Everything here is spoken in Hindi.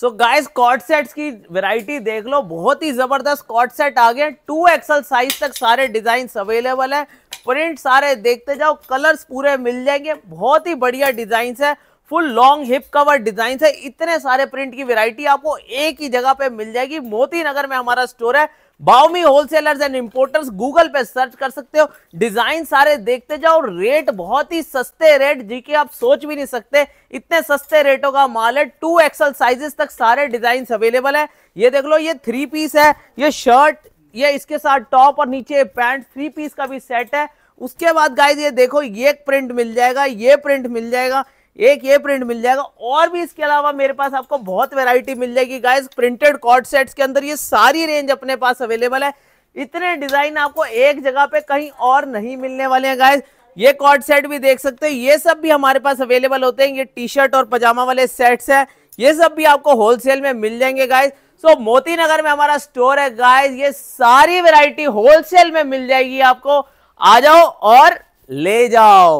सो गाइस कॉट सेट्स की वैरायटी देख लो बहुत ही जबरदस्त कॉट सेट आ गए टू एक्सल साइज तक सारे डिजाइन अवेलेबल है प्रिंट सारे देखते जाओ कलर्स पूरे मिल जाएंगे बहुत ही बढ़िया डिजाइन है full long hip cover design है इतने सारे प्रिंट की वेरायटी आपको एक ही जगह पे मिल जाएगी मोती नगर में हमारा स्टोर है बाउमी होलसेलर्स एंड इंपोर्टर्स गूगल पे सर्च कर सकते हो डिजाइन सारे देखते जाओ रेट बहुत ही सस्ते रेट जिके आप सोच भी नहीं सकते इतने सस्ते रेटों का माल है टू एक्सल साइजेस तक सारे डिजाइन अवेलेबल है ये देख लो ये थ्री पीस है ये शर्ट ये इसके साथ टॉप और नीचे पैंट थ्री पीस का भी सेट है उसके बाद गाइज ये देखो ये प्रिंट मिल जाएगा ये प्रिंट मिल जाएगा एक ये प्रिंट मिल जाएगा और भी इसके अलावा मेरे पास आपको बहुत वेरायटी मिल जाएगी गाइज प्रिंटेड कॉर्ड सेट्स के अंदर ये सारी रेंज अपने पास अवेलेबल है इतने डिजाइन आपको एक जगह पे कहीं और नहीं मिलने वाले हैं गाइज ये कॉर्ड सेट भी देख सकते हो ये सब भी हमारे पास अवेलेबल होते हैं ये टी शर्ट और पजामा वाले सेट्स हैं ये सब भी आपको होलसेल में मिल जाएंगे गाइज सो so, मोती नगर में हमारा स्टोर है गाइज ये सारी वेरायटी होलसेल में मिल जाएगी आपको आ जाओ और ले जाओ